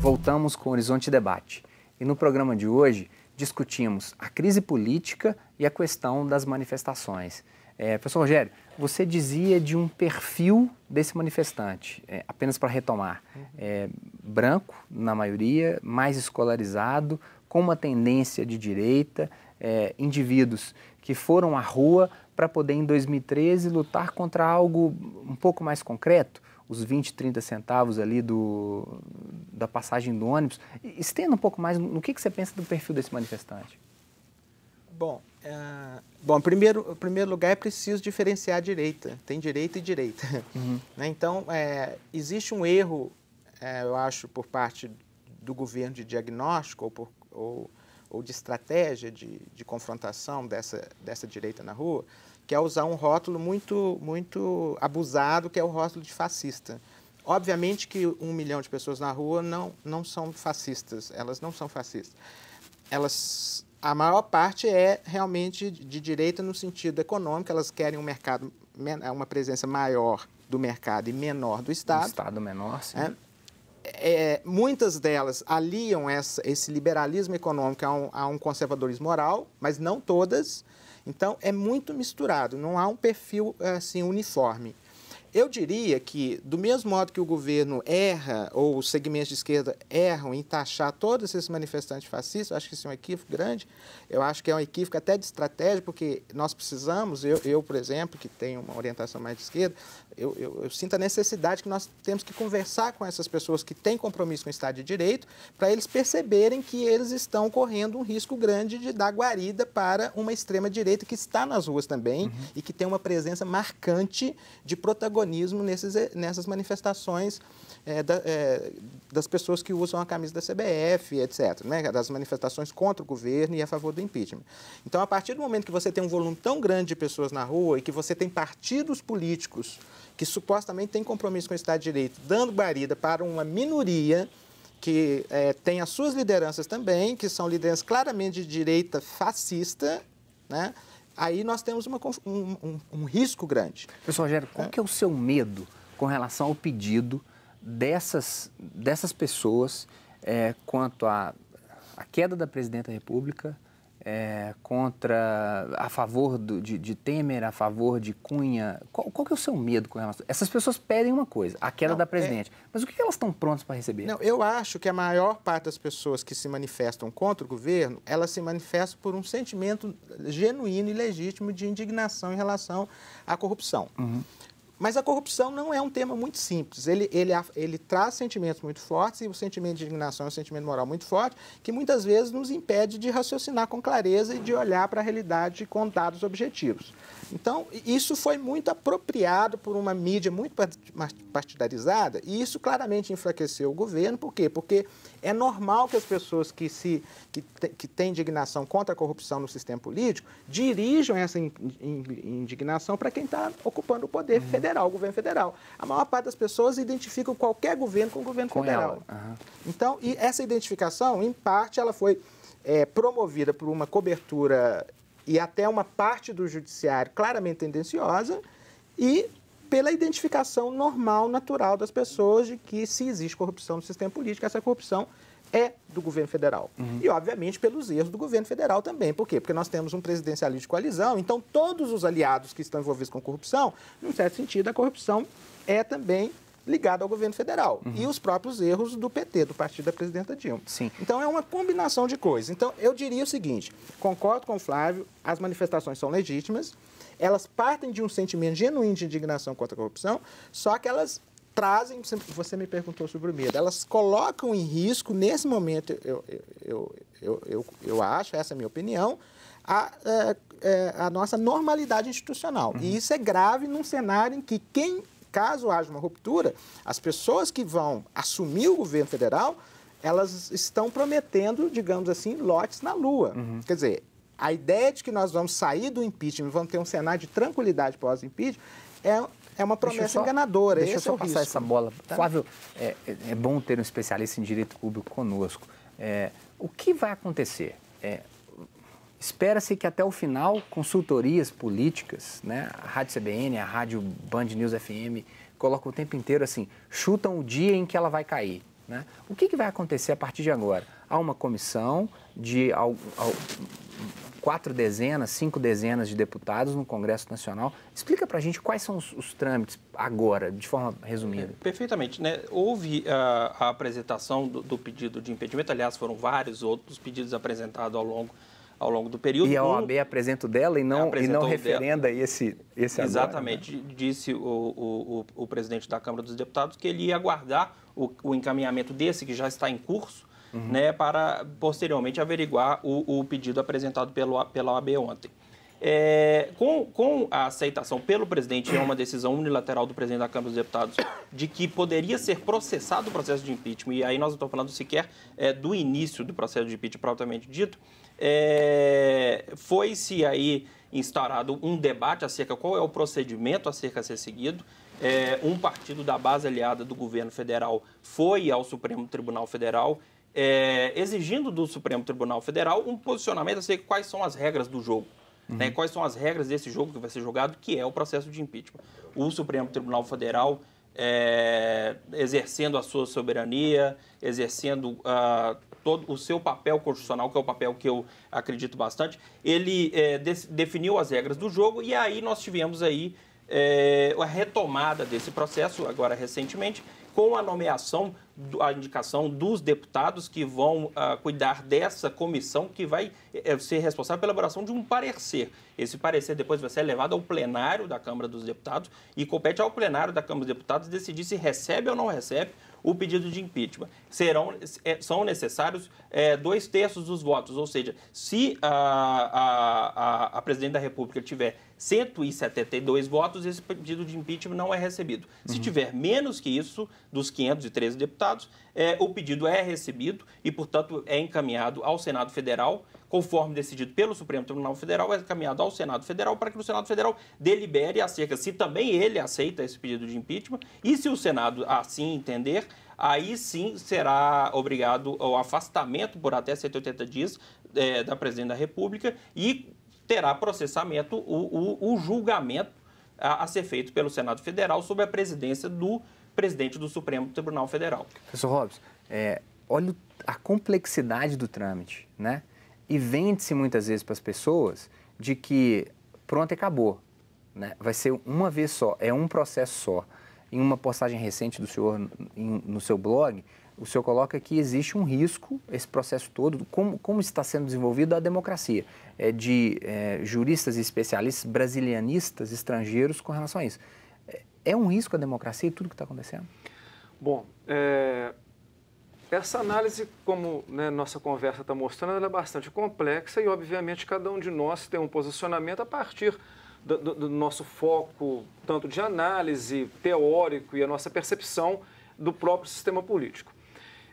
Voltamos com o Horizonte Debate e no programa de hoje discutimos a crise política e a questão das manifestações. É, professor Rogério, você dizia de um perfil desse manifestante, é, apenas para retomar, uhum. é, branco na maioria, mais escolarizado, com uma tendência de direita, é, indivíduos que foram à rua para poder, em 2013, lutar contra algo um pouco mais concreto, os 20, 30 centavos ali do, da passagem do ônibus. Estenda um pouco mais no que, que você pensa do perfil desse manifestante. Bom, é, bom primeiro, em primeiro lugar é preciso diferenciar a direita. Tem direita e direita. Uhum. Né? Então, é, existe um erro, é, eu acho, por parte do governo de diagnóstico ou, por, ou ou de estratégia de, de confrontação dessa, dessa direita na rua, que é usar um rótulo muito, muito abusado, que é o rótulo de fascista. Obviamente que um milhão de pessoas na rua não, não são fascistas, elas não são fascistas. Elas, a maior parte é realmente de direita no sentido econômico, elas querem um mercado, uma presença maior do mercado e menor do Estado. Um estado menor, sim. É? é, muitas delas aliam essa, esse liberalismo econômico a um, a um conservadorismo moral, mas não todas. Então, é muito misturado, não há um perfil assim uniforme. Eu diria que, do mesmo modo que o governo erra, ou os segmentos de esquerda erram em taxar todos esses manifestantes fascistas, acho que isso é um equívoco grande, eu acho que é um equívoco até de estratégia, porque nós precisamos, eu, eu por exemplo, que tenho uma orientação mais de esquerda, eu, eu, eu sinto a necessidade que nós temos que conversar com essas pessoas que têm compromisso com o Estado de Direito, para eles perceberem que eles estão correndo um risco grande de dar guarida para uma extrema-direita que está nas ruas também uhum. e que tem uma presença marcante de protagonismo protagonismo nesses, nessas manifestações é, da, é, das pessoas que usam a camisa da CBF, etc., né? das manifestações contra o governo e a favor do impeachment. Então, a partir do momento que você tem um volume tão grande de pessoas na rua e que você tem partidos políticos que supostamente têm compromisso com o Estado de Direito, dando guarida para uma minoria que é, tem as suas lideranças também, que são lideranças claramente de direita fascista, né? aí nós temos uma, um, um, um, risco grande. Pessoal, Rogério, qual é. é o seu medo com relação ao pedido dessas, dessas pessoas é, quanto à queda da presidente da República, é, contra, a favor do, de, de, Temer, a favor de Cunha? Qual, qual que é o seu medo com relação? Essas pessoas pedem uma coisa, a queda não, da é presidente. É... Mas o que elas estão prontas para receber? Não, eu acho que a maior parte das pessoas que se manifestam contra o governo, elas se manifestam por um sentimento genuíno e legítimo de indignação em relação à corrupção. Uhum. Mas a corrupção não é um tema muito simples. Ele, ele, ele traz sentimentos muito fortes e o sentimento de indignação é um sentimento moral muito forte que muitas vezes nos impede de raciocinar com clareza e de olhar para a realidade com dados objetivos. Então, isso foi muito apropriado por uma mídia muito partidarizada e isso claramente enfraqueceu o governo. Por quê? Porque é normal que as pessoas que, se, que, te, que têm indignação contra a corrupção no sistema político dirijam essa indignação para quem está ocupando o poder uhum. federal, o governo federal. A maior parte das pessoas identificam qualquer governo com o governo com federal. Uhum. Então, e essa identificação, em parte, ela foi é, promovida por uma cobertura e até uma parte do judiciário claramente tendenciosa e pela identificação normal, natural das pessoas de que se existe corrupção no sistema político, essa corrupção é do governo federal. Uhum. E, obviamente, pelos erros do governo federal também. Por quê? Porque nós temos um presidencialismo de coalizão, então todos os aliados que estão envolvidos com corrupção, num certo sentido, a corrupção é também ligado ao governo federal. Uhum. E os próprios erros do PT, do partido da presidenta Dilma. Sim. Então é uma combinação de coisas. Então eu diria o seguinte: concordo com o Flávio, as manifestações são legítimas, elas partem de um sentimento genuíno de indignação contra a corrupção, só que elas trazem, você me perguntou sobre o medo, elas colocam em risco, nesse momento, eu, eu, eu, eu, eu acho, essa é a minha opinião, a, a, eh, eh, a nossa normalidade institucional. Uhum. E isso é grave num cenário em que quem caso haja uma ruptura, as pessoas que vão assumir o governo federal, elas estão prometendo, digamos assim, lotes na Lua. Uhum. Quer dizer, a ideia de que nós vamos sair do impeachment, vamos ter um cenário de tranquilidade pós-impeachment, é, é uma promessa só, enganadora. Deixa Esse eu é só é passar risco. essa bola. Tá. Flávio, é, é, é, bom ter um especialista em direito público conosco. É, o que vai acontecer? É, Espera-se que até o final, consultorias políticas, né, a Rádio CBN, a Rádio Band News FM, colocam o tempo inteiro assim, chutam o dia em que ela vai cair. Né? O que, que vai acontecer a partir de agora? Há uma comissão de ao, ao, quatro dezenas, cinco dezenas de deputados no Congresso Nacional. Explica para a gente quais são os, os, trâmites agora, de forma resumida. É, perfeitamente. Né? Houve a, ah, a apresentação do, do, pedido de impedimento, aliás, foram vários outros pedidos apresentados ao longo ao longo do período. E a OAB o... apresenta dela e não, e não referenda dela. esse, esse Exatamente. Agora, né? Disse o, o, o, presidente da Câmara dos Deputados que ele ia aguardar o, o encaminhamento desse, que já está em curso, uhum. né, para posteriormente averiguar o, o pedido apresentado pelo, pela OAB ontem. É, com, com a aceitação pelo presidente, é uma decisão unilateral do presidente da Câmara dos Deputados, de que poderia ser processado o processo de impeachment, e aí nós não estamos falando sequer é, do início do processo de impeachment propriamente dito, é, foi-se aí instaurado um debate acerca qual é o procedimento acerca a ser seguido. É, um partido da base aliada do governo federal foi ao Supremo Tribunal Federal é, exigindo do Supremo Tribunal Federal um posicionamento acerca de quais são as regras do jogo. Né? uhum. né, quais são as regras desse jogo que vai ser jogado, que é o processo de impeachment. O Supremo Tribunal Federal é, exercendo a sua soberania, exercendo uh, todo o seu papel constitucional, que é o papel que eu acredito bastante, ele é, de definiu as regras do jogo e aí nós tivemos aí é, a retomada desse processo, agora recentemente, com a nomeação a indicação dos deputados que vão uh, cuidar dessa comissão que vai uh, ser responsável pela elaboração de um parecer. Esse parecer depois vai ser levado ao plenário da Câmara dos Deputados e compete ao plenário da Câmara dos Deputados decidir se recebe ou não recebe o pedido de impeachment. Serão, eh, são necessários é, dois terços dos votos, ou seja, se a, a, a, a presidente da República tiver 172 votos, esse pedido de impeachment não é recebido. Se uhum. tiver menos que isso, dos 513 deputados, é, o pedido é recebido e, portanto, é encaminhado ao Senado Federal, conforme decidido pelo Supremo Tribunal Federal, é encaminhado ao Senado Federal para que o Senado Federal delibere acerca se também ele aceita esse pedido de impeachment e, se o Senado assim entender, aí sim será obrigado ao afastamento por até 180 dias é, da Presidente da República e terá processamento, o, o, o julgamento a, a, ser feito pelo Senado Federal sob a presidência do presidente do Supremo Tribunal Federal. Professor Robson, é, olha a complexidade do trâmite, né? E vende-se muitas vezes para as pessoas de que pronto, acabou. Né? Vai ser uma vez só, é um processo só. Em uma postagem recente do senhor no seu blog, o senhor coloca que existe um risco, esse processo todo, como, como está sendo desenvolvido a democracia, é, de é, juristas e especialistas brasilianistas estrangeiros com relação a isso. É, é um risco à democracia e tudo que está acontecendo? Bom, é, essa análise, como né, nossa conversa está mostrando, é bastante complexa e, obviamente, cada um de nós tem um posicionamento a partir do, do nosso foco, tanto de análise teórico e a nossa percepção do próprio sistema político.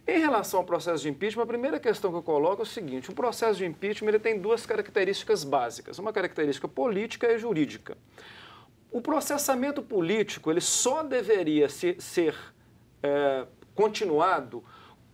Em relação ao processo de impeachment, a primeira questão que eu coloco é o seguinte: o processo de impeachment ele tem duas características básicas, uma característica política e jurídica. O processamento político ele só deveria se, ser é, continuado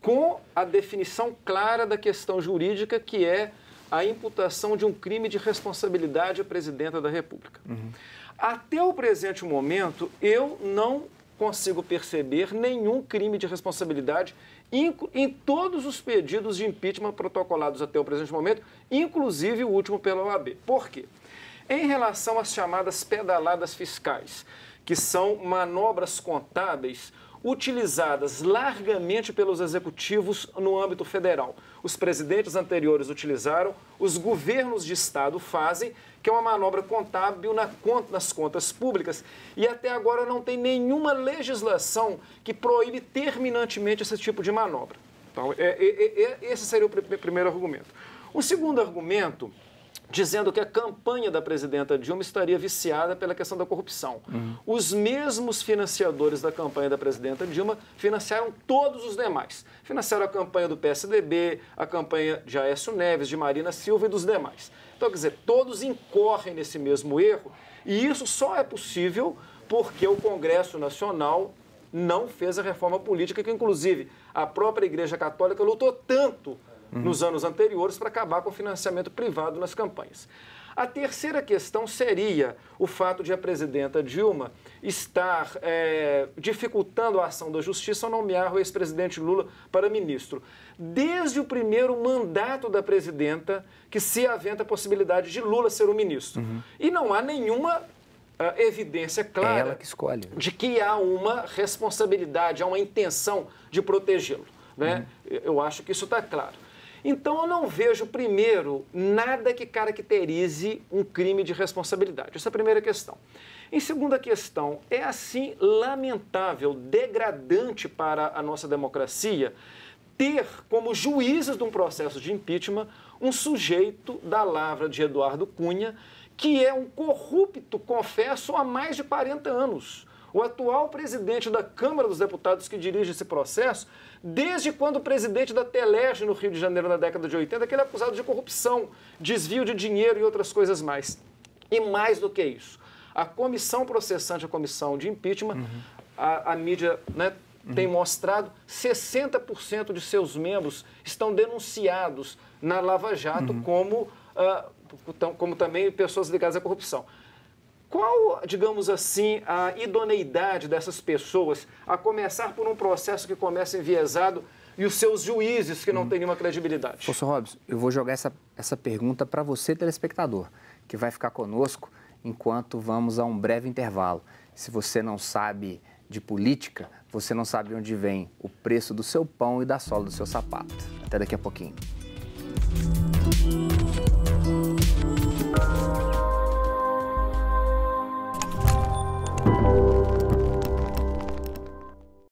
com a definição clara da questão jurídica, que é a imputação de um crime de responsabilidade à presidenta da República. Uhum. Até o presente momento, eu não consigo perceber nenhum crime de responsabilidade em, em, todos os pedidos de impeachment protocolados até o presente momento, inclusive o último pela OAB. Por quê? Em relação às chamadas pedaladas fiscais, que são manobras contábeis utilizadas largamente pelos executivos no âmbito federal. Os presidentes anteriores utilizaram, os governos de estado fazem, que é uma manobra contábil na conta, nas contas públicas. E até agora não tem nenhuma legislação que proíbe terminantemente esse tipo de manobra. Então, é, é, é, é esse seria o pr primeiro argumento. O segundo argumento dizendo que a campanha da presidenta Dilma estaria viciada pela questão da corrupção. Uhum. Os mesmos financiadores da campanha da presidenta Dilma financiaram todos os demais. Financiaram a campanha do PSDB, a campanha de Aécio Neves, de Marina Silva e dos demais. Então, quer dizer, todos incorrem nesse mesmo erro e isso só é possível porque o Congresso Nacional não fez a reforma política que, inclusive, a própria Igreja Católica lutou tanto Uhum. nos anos anteriores para acabar com o financiamento privado nas campanhas. A terceira questão seria o fato de a presidenta Dilma estar é, dificultando a ação da justiça ao nomear o ex-presidente Lula para ministro. Desde o primeiro mandato da presidenta, que se aventa a possibilidade de Lula ser o ministro. Uhum. E não há nenhuma ah, evidência clara é que de que há uma responsabilidade, há uma intenção de protegê-lo. Né? Uhum. Eu acho que isso está claro. Então eu não vejo, primeiro, nada que caracterize um crime de responsabilidade. Essa é a primeira questão. Em segunda questão, é assim lamentável, degradante para a nossa democracia ter como juízes de um processo de impeachment um sujeito da lavra de Eduardo Cunha, que é um corrupto, confesso, há mais de 40 anos o atual presidente da Câmara dos Deputados que dirige esse processo, desde quando o presidente da Telege no Rio de Janeiro na década de 80, que ele é acusado de corrupção, desvio de dinheiro e outras coisas mais. E mais do que isso, a comissão processante, a comissão de impeachment, uhum. a, a, mídia né, uhum. tem mostrado 60% de seus membros estão denunciados na Lava Jato uhum. como, uh, como também pessoas ligadas à corrupção. Qual, digamos assim, a idoneidade dessas pessoas a começar por um processo que começa enviesado e os seus juízes que não hum. têm nenhuma credibilidade? Professor Robson, eu vou jogar essa, essa pergunta para você, telespectador, que vai ficar conosco enquanto vamos a um breve intervalo. Se você não sabe de política, você não sabe onde vem o preço do seu pão e da sola do seu sapato. Até daqui a pouquinho.